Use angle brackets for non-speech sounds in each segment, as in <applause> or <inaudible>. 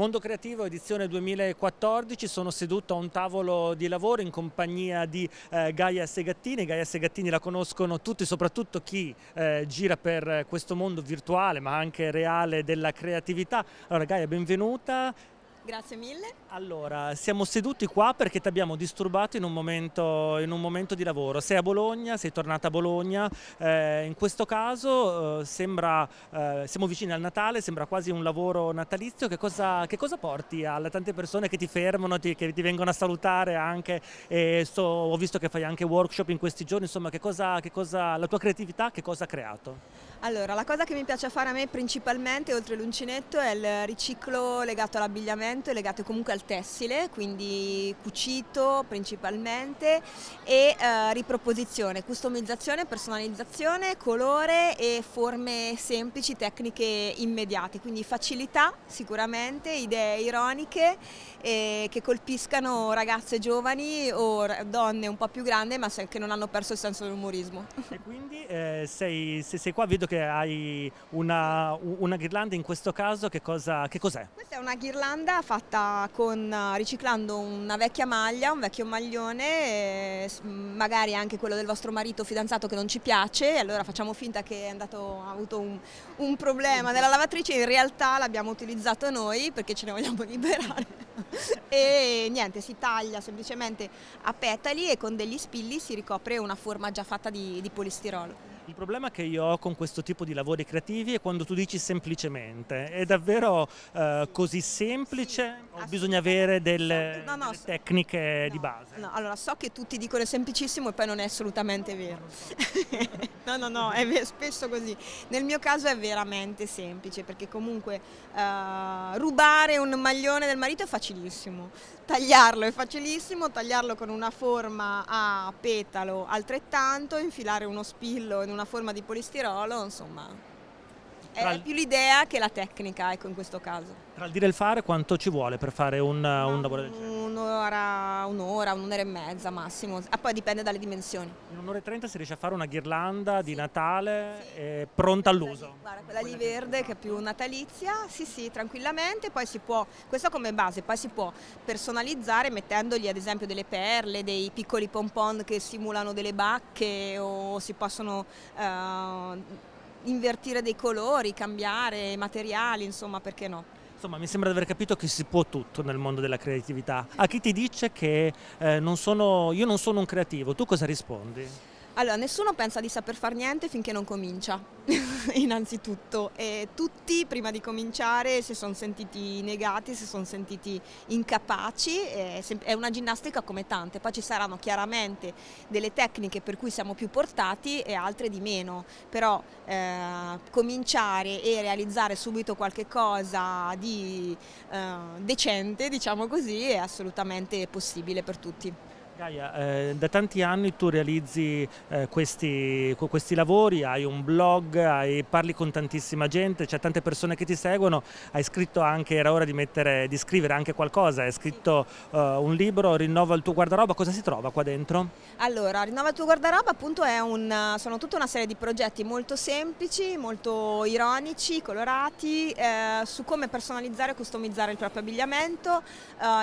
Mondo Creativo edizione 2014, sono seduto a un tavolo di lavoro in compagnia di eh, Gaia Segattini, Gaia Segattini la conoscono tutti, soprattutto chi eh, gira per questo mondo virtuale ma anche reale della creatività. Allora Gaia benvenuta, Grazie mille. Allora, siamo seduti qua perché ti abbiamo disturbato in un, momento, in un momento di lavoro. Sei a Bologna, sei tornata a Bologna, eh, in questo caso eh, sembra, eh, siamo vicini al Natale, sembra quasi un lavoro natalizio. Che cosa, che cosa porti alle tante persone che ti fermano, ti, che ti vengono a salutare anche? So, ho visto che fai anche workshop in questi giorni, insomma, che cosa, che cosa, la tua creatività che cosa ha creato? Allora, la cosa che mi piace fare a me principalmente, oltre l'uncinetto, è il riciclo legato all'abbigliamento e legato comunque al tessile, quindi cucito principalmente e eh, riproposizione, customizzazione, personalizzazione, colore e forme semplici, tecniche immediate, quindi facilità sicuramente, idee ironiche eh, che colpiscano ragazze giovani o donne un po' più grandi ma che non hanno perso il senso dell'umorismo. E quindi eh, sei, se sei qua vedo che che hai una, una ghirlanda in questo caso, che, cos'è? Cos Questa è una ghirlanda fatta con, eh, riciclando una vecchia maglia, un vecchio maglione, magari anche quello del vostro marito fidanzato che non ci piace, allora facciamo finta che andato, ha avuto un, un problema nella lavatrice, in realtà l'abbiamo utilizzato noi perché ce ne vogliamo liberare. <laughs> e niente, si taglia semplicemente a petali e con degli spilli si ricopre una forma già fatta di, di polistirolo. Il problema che io ho con questo tipo di lavori creativi è quando tu dici semplicemente, è davvero eh, così semplice sì, o bisogna avere delle, no, no, delle tecniche no, di base? No, allora so che tutti dicono è semplicissimo e poi non è assolutamente vero. <laughs> no, no, no, è spesso così. Nel mio caso è veramente semplice perché comunque eh, rubare un maglione del marito è facilissimo, tagliarlo è facilissimo, tagliarlo con una forma a petalo altrettanto, infilare uno spillo in una una forma di polistirolo, insomma tra... È più l'idea che la tecnica, ecco, in questo caso. Tra il dire e il fare, quanto ci vuole per fare un, un lavoro del genere? Un'ora, un'ora, un'ora e mezza massimo, ah, poi dipende dalle dimensioni. In un'ora e trenta si riesce a fare una ghirlanda sì. di Natale sì. Eh, pronta all'uso? Lì, guarda, quella, di verde che è, più natalizia, sì sì, tranquillamente, poi si può, questa come base, poi si può personalizzare mettendogli ad esempio delle perle, dei piccoli pompon che simulano delle bacche o si possono... Uh, invertire dei colori, cambiare materiali, insomma perché no. Insomma, mi sembra di aver capito che si può tutto nel mondo della creatività. A chi ti dice che eh, non sono, io non sono un creativo, tu cosa rispondi? Allora, nessuno pensa di saper fare niente finché non comincia, <laughs> innanzitutto. E tutti, prima di cominciare, si sono sentiti negati, si sono sentiti incapaci. È una ginnastica come tante. Poi ci saranno chiaramente delle tecniche per cui siamo più portati e altre di meno. Però eh, cominciare e realizzare subito qualche cosa di eh, decente, diciamo così, è assolutamente possibile per tutti. Gaia, eh, da tanti anni tu realizzi eh, questi, questi, lavori, hai un blog, hai, parli con tantissima gente, c'è tante persone che ti seguono, hai scritto anche, era ora di, mettere, di scrivere anche qualcosa, hai scritto eh, un libro, Rinnova il tuo guardaroba, cosa si trova qua dentro? Allora, Rinnova il tuo guardaroba appunto un, sono tutta una serie di progetti molto semplici, molto ironici, colorati, eh, su come personalizzare e customizzare il proprio abbigliamento,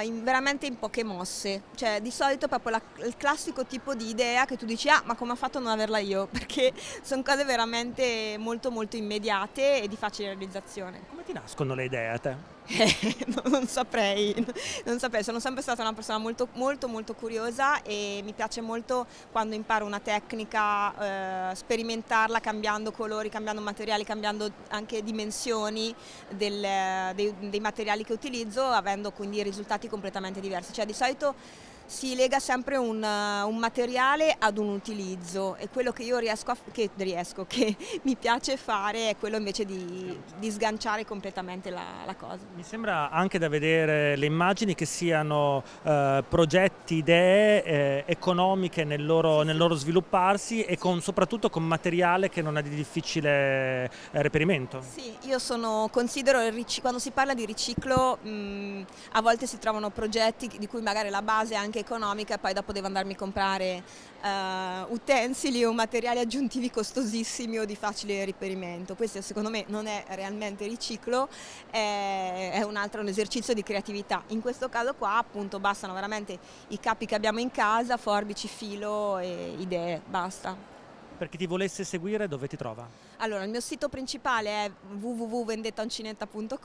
eh, in, veramente in poche mosse, cioè di solito proprio quella, il classico tipo di idea che tu dici ah ma come ho fatto a non averla io <laughs> perché sono cose veramente molto molto immediate e di facile realizzazione. Come ti nascono le idee a te? <laughs> non, saprei, non saprei, sono sempre stata una persona molto molto molto curiosa e mi piace molto quando imparo una tecnica, eh, sperimentarla cambiando colori, cambiando materiali, cambiando anche dimensioni del, dei, dei materiali che utilizzo, avendo quindi risultati completamente diversi. Cioè di solito si lega sempre un, eh, un, materiale ad un utilizzo e quello che io riesco, a, che, riesco, che <laughs> mi piace fare è quello invece di, di sganciare completamente la, la, cosa. Mi sembra anche da vedere le immagini che siano eh, progetti, idee eh, economiche nel loro, nel loro, svilupparsi e con, soprattutto con materiale che non è di difficile eh, reperimento. Sì, io sono, considero, il quando si parla di riciclo mh, mm, a volte si trovano progetti di cui magari la base è anche anche economica, poi dopo devo andarmi a comprare uh, utensili o materiali aggiuntivi costosissimi o di facile riperimento. Questo secondo me non è realmente riciclo, è, è un altro un esercizio di creatività. In questo caso qua appunto bastano veramente i capi che abbiamo in casa, forbici, filo e idee, basta. Per chi ti volesse seguire dove ti trova? Allora, il mio sito principale è www.vendettauncinetta.com.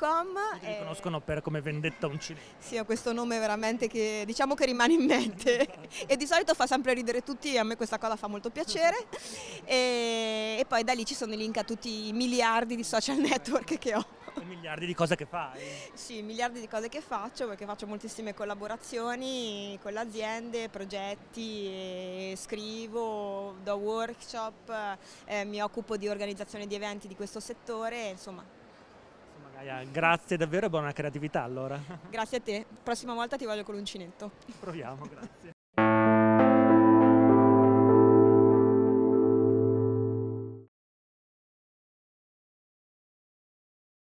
Ti e... Eh, conoscono per come Vendetta Uncinetta. Sì, ho questo nome veramente che diciamo che rimane in mente <laughs> e di solito fa sempre ridere tutti e a me questa cosa fa molto piacere. <laughs> e, e poi da lì ci sono i link a tutti i miliardi di social network che ho. E miliardi di cose che fai. sì, miliardi di cose che faccio perché faccio moltissime collaborazioni con le aziende, progetti, eh, scrivo, do workshop, eh, mi occupo di organizzazione di eventi di questo settore, insomma. insomma Gaia, grazie davvero e buona creatività allora. Grazie a te, prossima volta ti voglio con l'uncinetto. Proviamo, grazie.